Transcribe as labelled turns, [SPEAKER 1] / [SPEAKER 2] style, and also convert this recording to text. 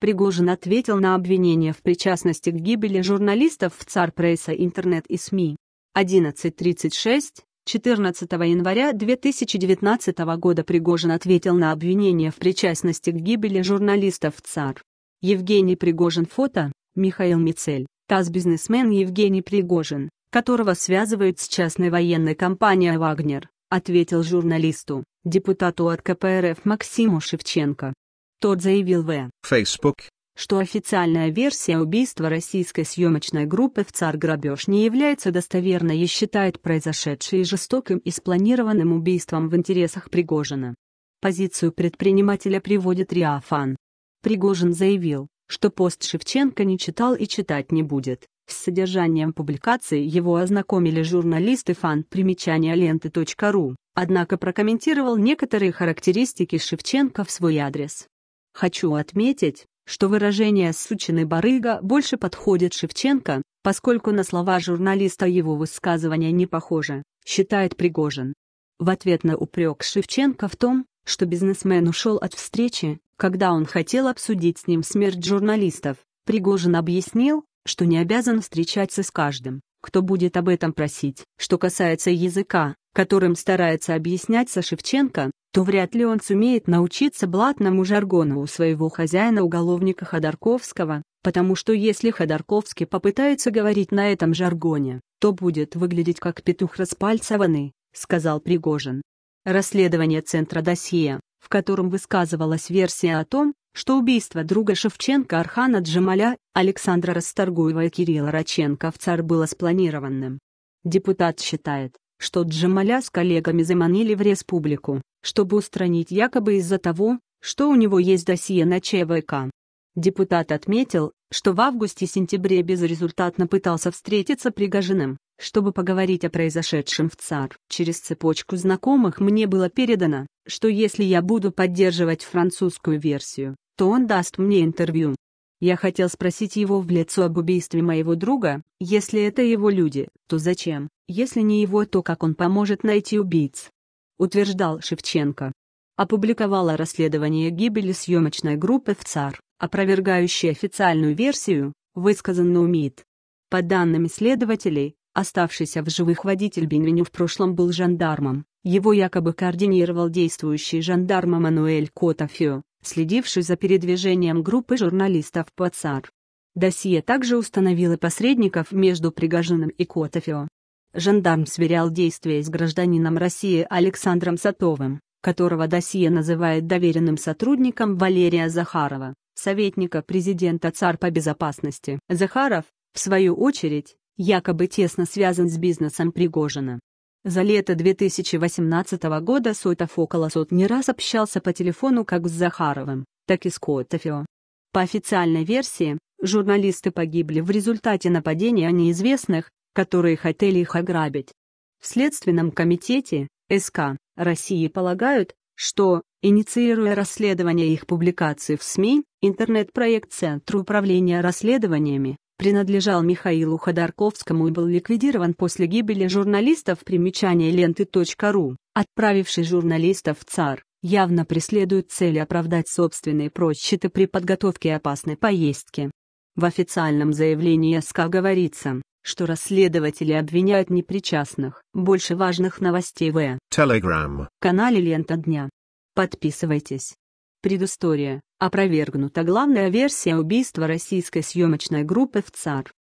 [SPEAKER 1] Пригожин ответил на обвинение в причастности к гибели журналистов в Царпресса, интернет и СМИ. 11.36, 14 января 2019 года Пригожин ответил на обвинение в причастности к гибели журналистов в ЦАР. Евгений Пригожин фото, Михаил Мицель, ТАСС-бизнесмен Евгений Пригожин, которого связывают с частной военной компанией «Вагнер», ответил журналисту, депутату от КПРФ Максиму Шевченко. Тот заявил в Facebook, что официальная версия убийства российской съемочной группы в «Цар грабеж» не является достоверной и считает произошедшее жестоким и спланированным убийством в интересах Пригожина. Позицию предпринимателя приводит Риафан. Пригожин заявил, что пост Шевченко не читал и читать не будет. С содержанием публикации его ознакомили журналисты фан примечания ленты.ру, однако прокомментировал некоторые характеристики Шевченко в свой адрес. Хочу отметить, что выражение «сученый барыга» больше подходит Шевченко, поскольку на слова журналиста его высказывания не похоже, считает Пригожин. В ответ на упрек Шевченко в том, что бизнесмен ушел от встречи, когда он хотел обсудить с ним смерть журналистов, Пригожин объяснил, что не обязан встречаться с каждым, кто будет об этом просить. Что касается языка, которым старается объясняться Шевченко, то вряд ли он сумеет научиться блатному жаргону у своего хозяина-уголовника Ходорковского, потому что если Ходорковский попытается говорить на этом жаргоне, то будет выглядеть как петух распальцеванный, сказал Пригожин. Расследование Центра досье, в котором высказывалась версия о том, что убийство друга Шевченко Архана Джамаля, Александра Расторгуева и Кирилла Раченко в ЦАР было спланированным. Депутат считает, что Джамаля с коллегами заманили в республику, чтобы устранить якобы из-за того, что у него есть досье на ЧВК. Депутат отметил, что в августе-сентябре безрезультатно пытался встретиться Пригожиным, чтобы поговорить о произошедшем в ЦАР. Через цепочку знакомых мне было передано, что если я буду поддерживать французскую версию, то он даст мне интервью. Я хотел спросить его в лицо об убийстве моего друга, если это его люди, то зачем, если не его, то как он поможет найти убийц? Утверждал Шевченко. Опубликовала расследование гибели съемочной группы в ЦАР, опровергающее официальную версию, высказанную МИД. По данным следователей, оставшийся в живых водитель Бенвеню в прошлом был жандармом, его якобы координировал действующий жандарм Мануэль Котофио следивший за передвижением группы журналистов по ЦАР. Досье также установило посредников между Пригожиным и Котофио. Жандарм сверял действия с гражданином России Александром Сатовым, которого досье называет доверенным сотрудником Валерия Захарова, советника президента ЦАР по безопасности. Захаров, в свою очередь, якобы тесно связан с бизнесом Пригожина. За лето 2018 года Сойтов около сот не раз общался по телефону как с Захаровым, так и с Котофио. По официальной версии, журналисты погибли в результате нападения неизвестных, которые хотели их ограбить. В Следственном комитете, СК, России полагают, что, инициируя расследование их публикации в СМИ, интернет-проект Центра управления расследованиями принадлежал Михаилу Ходорковскому и был ликвидирован после гибели журналистов примечание ленты.ру, отправивший журналистов в ЦАР, явно преследует цель оправдать собственные просчеты при подготовке опасной поездки. В официальном заявлении СК говорится, что расследователи обвиняют непричастных. Больше важных новостей в Telegram. канале «Лента дня». Подписывайтесь. Предыстория опровергнута главная версия убийства российской съемочной группы в ЦАР.